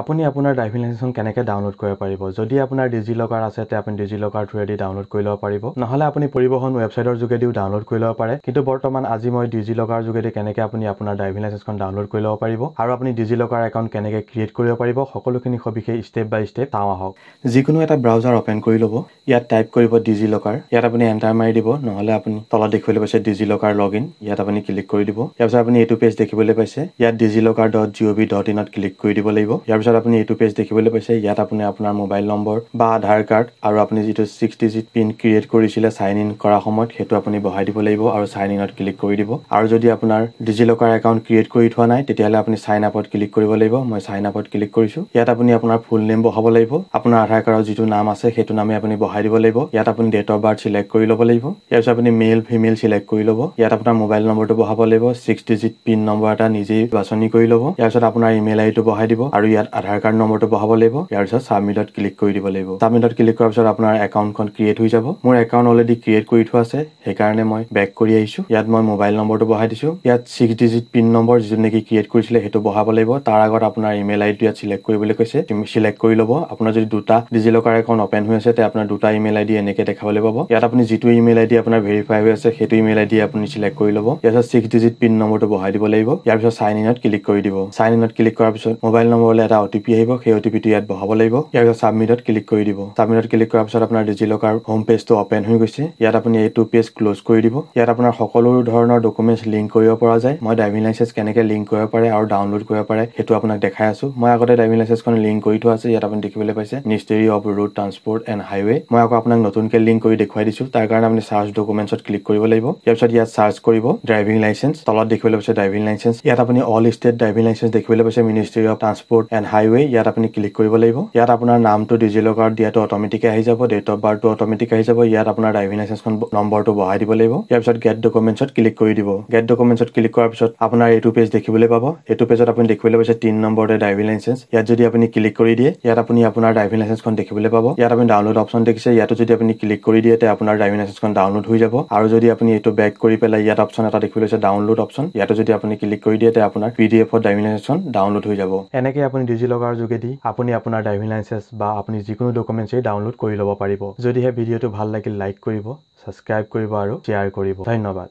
আপুনি আপোনাৰ ড্ৰাইভিং লাইচেঞ্চখন কেনেকৈ ডাউনলোড কৰিব পাৰিব যদি আপোনাৰ ডিজি লকাৰ আছে তে আপুনি ডিজি লকাৰ থ্ৰুৱেদি ডাউনলোড কৰি ল'ব পাৰিব নহ'লে আপুনি পৰিবহণ ৱেবছাইটৰ যোগেদিও ডাউনলোড কৰি ল'ব পাৰে কিন্তু বৰ্তমান আজি মই ডিজি লকাৰ যোগেদি কেনেকৈ আপুনি আপোনাৰ ড্ৰাইভিং লাইচেন্সখন ডাউনলোড কৰি ল'ব পাৰিব আৰু আপুনি ডিজি লকাৰ একাউণ্ট কেনেকৈ ক্ৰিয়েট কৰিব পাৰিব সকলোখিনি সবিশেষ ষ্টেপ বাই ষ্টেপ চাওঁ আহক যিকোনো এটা ব্ৰাউজাৰ অ'পেন কৰি ল'ব ইয়াত টাইপ কৰিব ডিজি লকাৰ ইয়াত আপুনি এণ্টাৰ মাৰি দিব নহ'লে আপুনি তলত দেখিবলৈ পাইছে ডিজি লকাৰ লগ ইন ইয়াত আপুনি ক্লিক কৰি দিব ইয়াৰ পিছত আপুনি এইটো পেজ দেখিবলৈ পাইছে ইয়াত DigiLocker dot G O' V dot ইনত ক্লিক কৰি দিব লাগিব ইয়াৰ তাৰপিছত আপুনি এইটো পেজ দেখিবলৈ পাইছে ইয়াত আপুনি আপোনাৰ মোবাইল নম্বৰ বা আধাৰ কাৰ্ড আৰু আপুনি যিটো ছিক্স ডিজিট পিন ক্ৰিয়েট কৰিছিলে চাইন ইন কৰাৰ সময়ত সেইটো আপুনি বহাই দিব লাগিব আৰু চাইন ইনত ক্লিক কৰি দিব আৰু যদি আপোনাৰ ডিজি লকাৰ একাউণ্ট ক্ৰিয়েট কৰি থোৱা নাই তেতিয়াহ'লে আপুনি চাইন আপত ক্লিক কৰিব লাগিব মই চাইন আপত ক্লিক কৰিছোঁ ইয়াত আপুনি আপোনাৰ ফুল নেম বহাব লাগিব আপোনাৰ আধাৰ কাৰ্ডৰ যিটো নাম আছে সেইটো নামে আপুনি বহাই দিব লাগিব ইয়াত আপুনি ডেট অফ বাৰ্থ চিলেক্ট কৰি ল'ব লাগিব ইয়াৰ পিছত আপুনি মেইল ফিমেল চিলেক্ট কৰি ল'ব ইয়াত আপোনাৰ মোবাইল নম্বৰটো বহাব লাগিব ছিক্স ডিজিট পিন নম্বৰ এটা নিজেই বাছনি কৰি ল'ব ইয়াৰ পিছত আপোনাৰ ইমেইল আই ডিটো বহাই দিব আৰু ইয়াত আধাৰ কাৰ্ড নম্বৰটো বহাব লাগিব ইয়াৰ পিছত চাবমিটত ক্লিক কৰি দিব লাগিব চাবমিটত ক্লিক কৰাৰ পিছত আপোনাৰ একাউণ্টখন ক্ৰিয়েট হৈ যাব মোৰ একাউণ্ট অলৰেডি ক্ৰিয়েট কৰি থোৱা আছে সেইকাৰণে মই বেক কৰি আহিছোঁ ইয়াত মই মোবাইল নম্বৰটো বহাই দিছোঁ ইয়াত ছিক্স ডিজিট পিন নম্বৰ যিটো নেকি ক্ৰিয়েট কৰিছিলে সেইটো বহাব লাগিব তাৰ আগত আপোনাৰ ইমেইল আই ডিটো ইয়াত চিলেক্ট কৰিবলৈ কৈছে চিলেক্ট কৰি ল'ব আপোনাৰ যদি দুটা ডিজি লকাৰ একাউণ্ট অপেন হৈ আছে তে আপোনাৰ দুটা ইমেইল আইডি এনেকৈ দেখাবলৈ পাব ইয়াত আপুনি যিটো ইমেইল আই ডি আপোনাৰ ভেৰিফাই হৈ আছে সেইটো ইমেইল আই ডি আপুনি চিলেক্ট কৰি ল'ব ইয়াৰ পিছত ছিক্স ডিজিট পিন নম্বৰটো বহাই দিব লাগিব ইয়াৰ পিছত চাইন ইনত ক্লিক কৰি দিব চাইন ইনত ক্লিক কৰাৰ পিছত মোবাইল নম্বৰলৈ এটা এটা অটিপি আহিব সেই অটিপিটো ইয়াত বহাব লাগিব ইয়াৰ পিছত ছাবমিটত ক্লিক কৰি দিব ছাবমিটত ক্লিক কৰাৰ পিছত আপোনাৰ ডিজি লকাৰ হোম পেজটো অপেন হৈ গৈছে ইয়াত আপুনি এইটো পেজ ক্লজ কৰি দিব ইয়াত আপোনাৰ সকলো ধৰণৰ ডকুমেণ্টছ লিংক কৰিব পৰা যায় মই ড্ৰাইভিং লাইচেঞ্চ কেনেকৈ লিংক কৰিব পাৰে আৰু ডাউনলোড কৰিব পাৰে সেইটো আপোনাক দেখাই আছো মই আগতে ড্ৰাইভিং লাইচেন্সখন লিংক কৰি থোৱা আছে ইয়াত আপুনি দেখিবলৈ পাইছে ministry of road transport and highway মই আকৌ আপোনাক নতুনকৈ লিংক কৰি দেখুৱাই দিছোঁ তাৰ কাৰণে আপুনি চাৰ্জ ডকুমেণ্টছত ক্লিক কৰিব লাগিব ইয়াৰ পিছত ইয়াত চাৰ্চ কৰিব ড্ৰাইভিং লাইচেন্স তলত দেখিবলৈ পাইছে ড্ৰাইভিং লাইচেঞ্চ ইয়াত আপুনি অল ষ্টেট ড্ৰাইভিং লাইচেঞ্চ দেখিবলৈ পাইছে ministry of transport and highway ইয়াত আপুনি ক্লিক কৰিব লাগিব ইয়াত আপোনাৰ নামটো ডিজিলকাৰত দিয়াটো অট'মেটিক আহি যাব ডেট অফ বাৰ্থটো অট'মেটিক আহি যাব ইয়াত আপোনাৰ ড্ৰাইভিং লাইচেঞ্চখন নম্বৰটো বঢ়াই দিব লাগিব ইয়াৰ পিছত গেট ডকুমেণ্টছত ক্লিক কৰি দিব গেট ডকুমেণ্টছত ক্লিক কৰাৰ পিছত আপোনাৰ এইটো পেজ দেখিবলৈ পাব এইটো পেজত আপুনি দেখিবলৈ পাইছে তিনি নম্বৰতে ড্ৰাইভিং লাইচেঞ্চ ইয়াত যদি আপুনি ক্লিক কৰি দিয়ে ইয়াত আপুনি আপোনাৰ ড্ৰাইভিং লাইচেঞ্চখন দেখিবলৈ পাব ইয়াত আপুনি ডাউনলোড অপশ্যন দেখিছে ইয়াতো যদি আপুনি ক্লিক কৰি দিয়ে তে আপোনাৰ ড্ৰাইভিং লাইচেঞ্চখন ডাউনলোড হৈ যাব আৰু যদি আপুনি এইটো বেক কৰি পেলাই ইয়াত অপশ্যন এটা দেখিবলৈ পাইছে ডাউনলোড অপশ্যন ইয়াতো যদি আপুনি ক্লিক কৰি দিয়ে তে আপোনাৰ পি ডি এফৰ ড্ৰাইভিং লাইচেঞ্চখন ডাউনলোড হৈ যাব এনেকৈ আপুনি ডিজি লকাৰ যোগেদি আপুনি আপোনাৰ ড্ৰাইভিং লাইচেঞ্চ বা আপুনি যিকোনো ডকুমেণ্টছেই ডাউনলোড কৰি ল'ব পাৰিব যদিহে ভিডিঅ'টো ভাল লাগিল লাইক কৰিব ছাবস্ক্ৰাইব কৰিব আৰু শ্বেয়াৰ কৰিব ধন্যবাদ